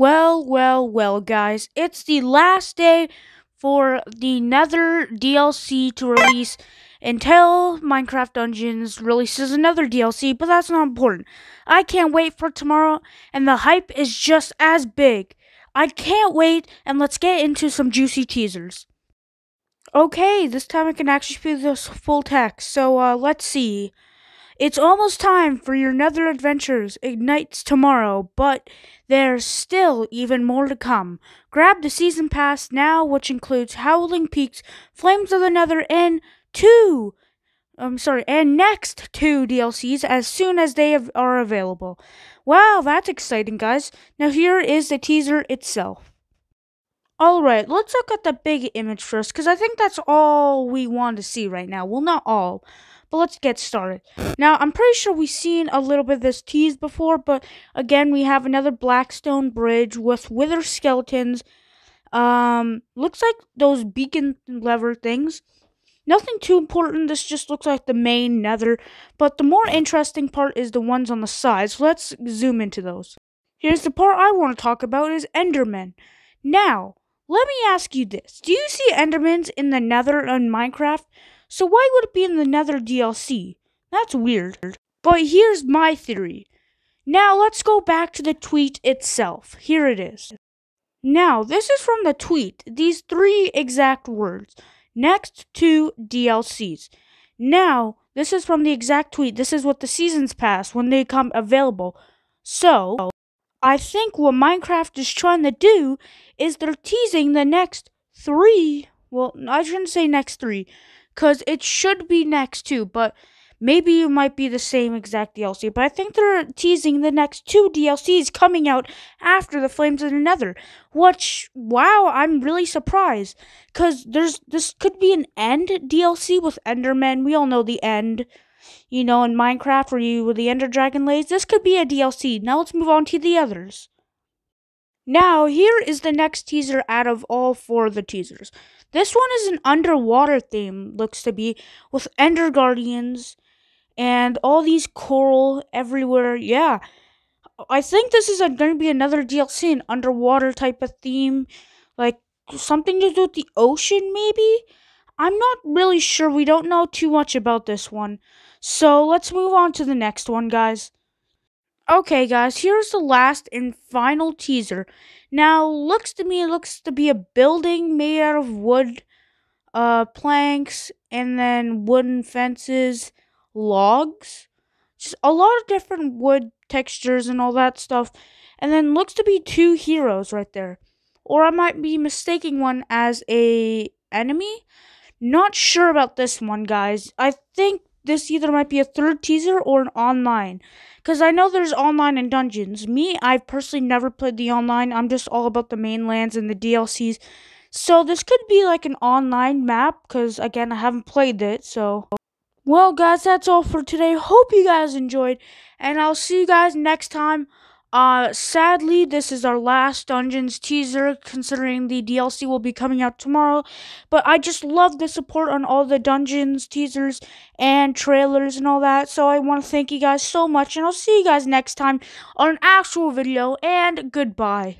Well, well, well, guys, it's the last day for the Nether DLC to release until Minecraft Dungeons releases another DLC, but that's not important. I can't wait for tomorrow, and the hype is just as big. I can't wait, and let's get into some juicy teasers. Okay, this time I can actually see this full text, so uh, let's see. It's almost time for your Nether Adventures Ignites tomorrow, but there's still even more to come. Grab the season pass now, which includes Howling Peaks, Flames of the Nether, and two. I'm um, sorry, and next two DLCs as soon as they are available. Wow, that's exciting, guys. Now, here is the teaser itself. All right, let's look at the big image first, because I think that's all we want to see right now. Well, not all, but let's get started. Now, I'm pretty sure we've seen a little bit of this tease before, but again, we have another Blackstone Bridge with wither skeletons. Um, looks like those beacon lever things. Nothing too important, this just looks like the main nether, but the more interesting part is the ones on the sides. So let's zoom into those. Here's the part I want to talk about is Endermen. Now, let me ask you this Do you see Endermans in the Nether in Minecraft? So why would it be in the Nether DLC? That's weird. But here's my theory. Now let's go back to the tweet itself. Here it is. Now, this is from the tweet, these three exact words. Next two DLCs. Now, this is from the exact tweet. This is what the seasons pass when they come available. So, I think what Minecraft is trying to do is they're teasing the next three. Well, I shouldn't say next three, because it should be next two, but maybe it might be the same exact DLC. But I think they're teasing the next two DLCs coming out after the Flames of the Nether, which, wow, I'm really surprised, because there's this could be an end DLC with Enderman. We all know the end you know, in Minecraft where you the Ender Dragon lays. This could be a DLC. Now let's move on to the others. Now, here is the next teaser out of all four of the teasers. This one is an underwater theme, looks to be, with Ender Guardians and all these coral everywhere. Yeah, I think this is going to be another DLC, an underwater type of theme, like something to do with the ocean, maybe? I'm not really sure. We don't know too much about this one. So let's move on to the next one, guys. Okay, guys, here's the last and final teaser. Now, looks to me, looks to be a building made out of wood uh, planks and then wooden fences, logs. Just a lot of different wood textures and all that stuff. And then looks to be two heroes right there. Or I might be mistaking one as a enemy. Not sure about this one, guys. I think this either might be a third teaser or an online. Because I know there's online and dungeons. Me, I've personally never played the online. I'm just all about the mainlands and the DLCs. So this could be like an online map. Because again, I haven't played it. So, well, guys, that's all for today. Hope you guys enjoyed. And I'll see you guys next time. Uh, sadly, this is our last Dungeons teaser, considering the DLC will be coming out tomorrow. But I just love the support on all the Dungeons teasers and trailers and all that. So I want to thank you guys so much, and I'll see you guys next time on an actual video, and goodbye.